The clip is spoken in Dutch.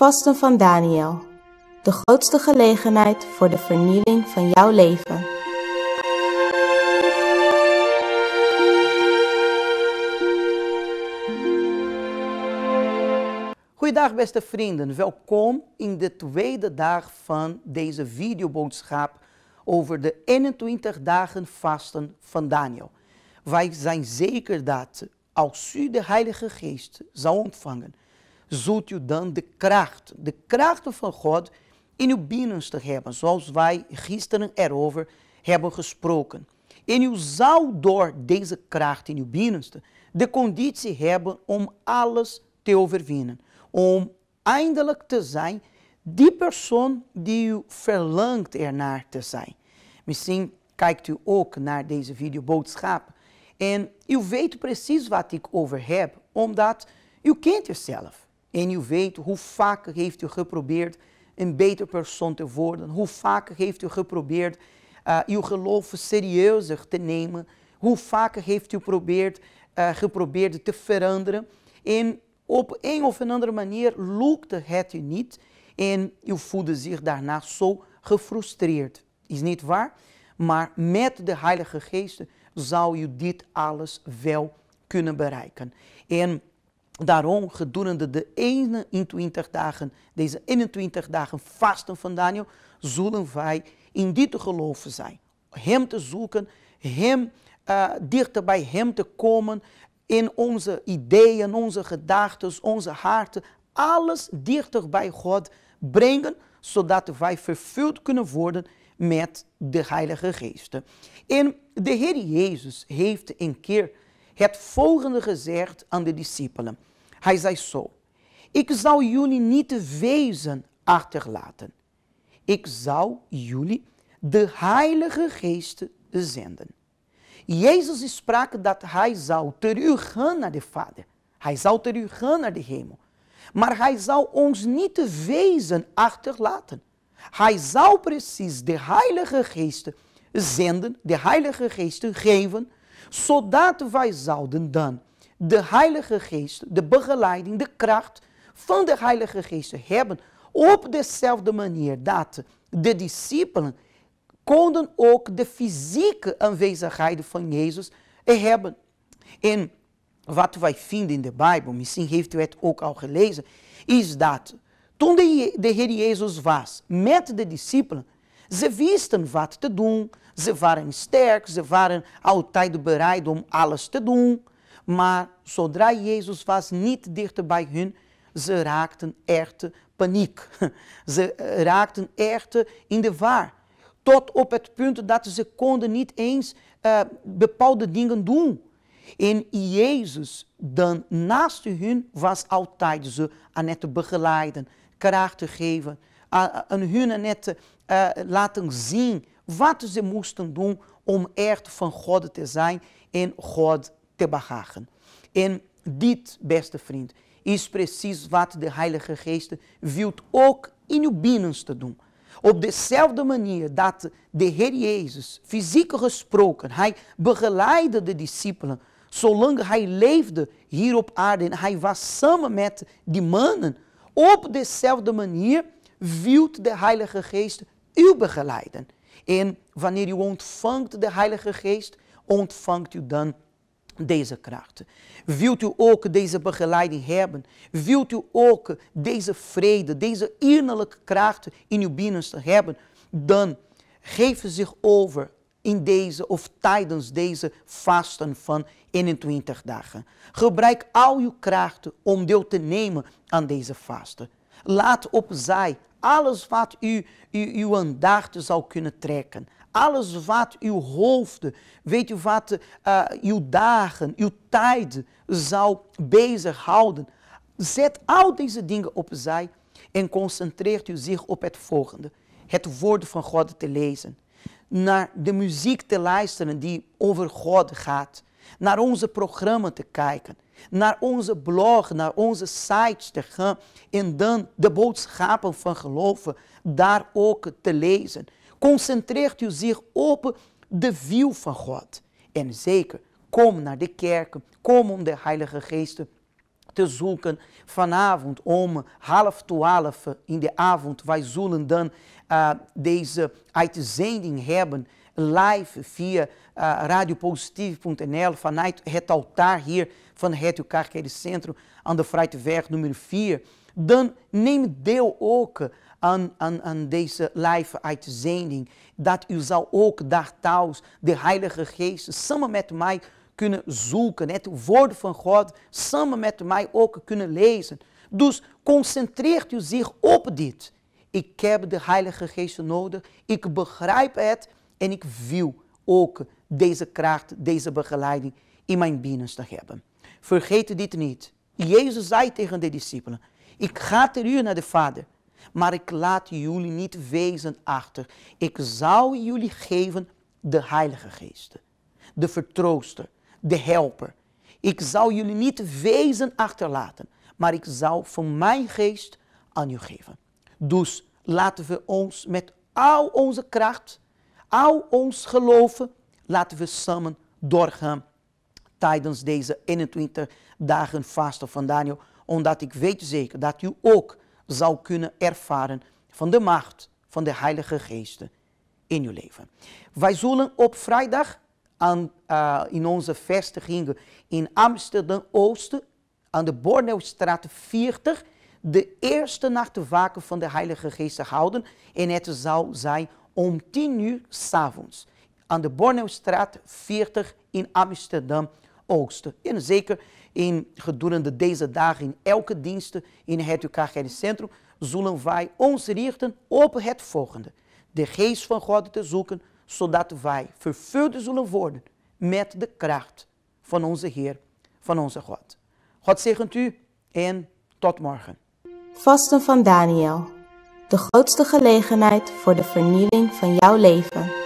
Vasten van Daniel. De grootste gelegenheid voor de vernieuwing van jouw leven. Goeiedag beste vrienden, welkom in de tweede dag van deze videoboodschap over de 21 dagen vasten van Daniel. Wij zijn zeker dat als u de Heilige Geest zal ontvangen, zult u dan de kracht, de kracht van God in uw binnenste hebben, zoals wij gisteren erover hebben gesproken. En u zal door deze kracht in uw binnenste de conditie hebben om alles te overwinnen, om eindelijk te zijn die persoon die u verlangt ernaar te zijn. Misschien kijkt u ook naar deze videoboodschap en u weet precies wat ik over heb, omdat u kent en u weet hoe vaak heeft u geprobeerd een beter persoon te worden. Hoe vaak heeft u geprobeerd uh, uw geloof serieuzer te nemen. Hoe vaak heeft u eh, geprobeerd te veranderen. En op een of andere manier lukte het u niet. En u voelde zich daarna zo gefrustreerd. Is niet waar? Maar met de Heilige Geest zou je dit alles wel kunnen bereiken. En Daarom gedurende de 21 dagen, deze 21 dagen vasten van Daniel, zullen wij in dit geloof zijn. Hem te zoeken, hem eh, dichter bij hem te komen in onze ideeën, onze gedachten, onze harten. Alles dichter bij God brengen, zodat wij vervuld kunnen worden met de Heilige Geest. En de Heer Jezus heeft een keer het volgende gezegd aan de discipelen. Hij zei zo, ik zal jullie niet wezen achterlaten. Ik zal jullie de Heilige Geest zenden. Jezus sprak dat hij zou teruggaan naar de Vader. Hij zou teruggaan naar de hemel. Maar hij zal ons niet wezen achterlaten. Hij zal precies de Heilige Geest zenden, de Heilige Geest geven, zodat wij zouden dan de Heilige Geest, de begeleiding, de kracht van de Heilige Geest hebben op dezelfde manier dat de discipelen konden ook de fysieke aanwezigheid van Jezus hebben. En wat wij vinden in de Bijbel, misschien heeft u het ook al gelezen, is dat toen de, de Heer Jezus was met de discipelen, ze wisten wat te doen, ze waren sterk, ze waren altijd bereid om alles te doen. Maar zodra Jezus was, niet dichter bij hun, ze raakten echt paniek. Ze eh, raakten echt in de waar. Tot op het punt dat ze konden niet eens eh, bepaalde dingen doen. En Jezus dan naast hun was altijd ze aan het begeleiden, kracht te geven, aan hun aan het eh, laten zien wat ze moesten doen om echt van God te zijn en God te behagen. En dit, beste vriend, is precies wat de Heilige Geest wil ook in uw binnenste doen. Op dezelfde manier dat de Heer Jezus, fysiek gesproken, hij begeleidde de discipelen zolang hij leefde hier op aarde en hij was samen met die mannen. Op dezelfde manier wil de Heilige Geest u begeleiden. En wanneer u ontvangt de Heilige Geest, ontvangt u dan deze krachten. Wilt u ook deze begeleiding hebben? Wilt u ook deze vrede, deze innerlijke krachten in uw binnenste hebben? Dan geef zich over in deze of tijdens deze vasten van 21 dagen. Gebruik al uw krachten om deel te nemen aan deze vasten. Laat opzij alles wat u, u, uw aandacht zou kunnen trekken. Alles wat uw hoofd, weet u wat, uh, uw dagen, uw tijd zou bezighouden. Zet al deze dingen opzij en concentreert u zich op het volgende. Het woord van God te lezen. Naar de muziek te luisteren die over God gaat naar onze programma te kijken, naar onze blog, naar onze sites te gaan en dan de boodschappen van geloven daar ook te lezen. Concentreert u zich op de wiel van God. En zeker, kom naar de kerken, kom om de Heilige Geest te zoeken vanavond om half twaalf in de avond. Wij zullen dan uh, deze uitzending hebben live via uh, eh, radiopositief.nl vanuit het altaar hier van het Uw Centrum aan de Vrijteweg nummer 4, dan neem deel ook aan, aan, aan deze live uitzending. Dat u zal ook daar thuis de Heilige Geest samen met mij kunnen zoeken. Het woord van God samen met mij ook kunnen lezen. Dus concentreert u zich op dit. Ik heb de Heilige Geest nodig. Ik begrijp het. En ik wil ook deze kracht, deze begeleiding in mijn binnenste hebben. Vergeet dit niet. Jezus zei tegen de discipelen, ik ga ter u naar de Vader, maar ik laat jullie niet wezen achter. Ik zal jullie geven de Heilige Geest, de Vertrooster, de Helper. Ik zal jullie niet wezen achterlaten, maar ik zal van mijn geest aan u geven. Dus laten we ons met al onze kracht al ons geloven laten we samen doorgaan tijdens deze 21 dagen vasten van Daniel. Omdat ik weet zeker dat u ook zou kunnen ervaren van de macht van de Heilige Geest in uw leven. Wij zullen op vrijdag aan, eh, in onze vestiging in Amsterdam-Oosten aan de Borneostraat 40 de eerste nacht waken van de Heilige Geest houden. En het zal zijn om 10 uur s'avonds aan de Straat 40 in Amsterdam Oosten. En zeker in, gedurende deze dagen in elke dienst in het UKGN-centrum zullen wij ons richten op het volgende. De geest van God te zoeken, zodat wij vervuld zullen worden met de kracht van onze Heer, van onze God. God zegent u en tot morgen. Vasten van Daniel de grootste gelegenheid voor de vernieuwing van jouw leven.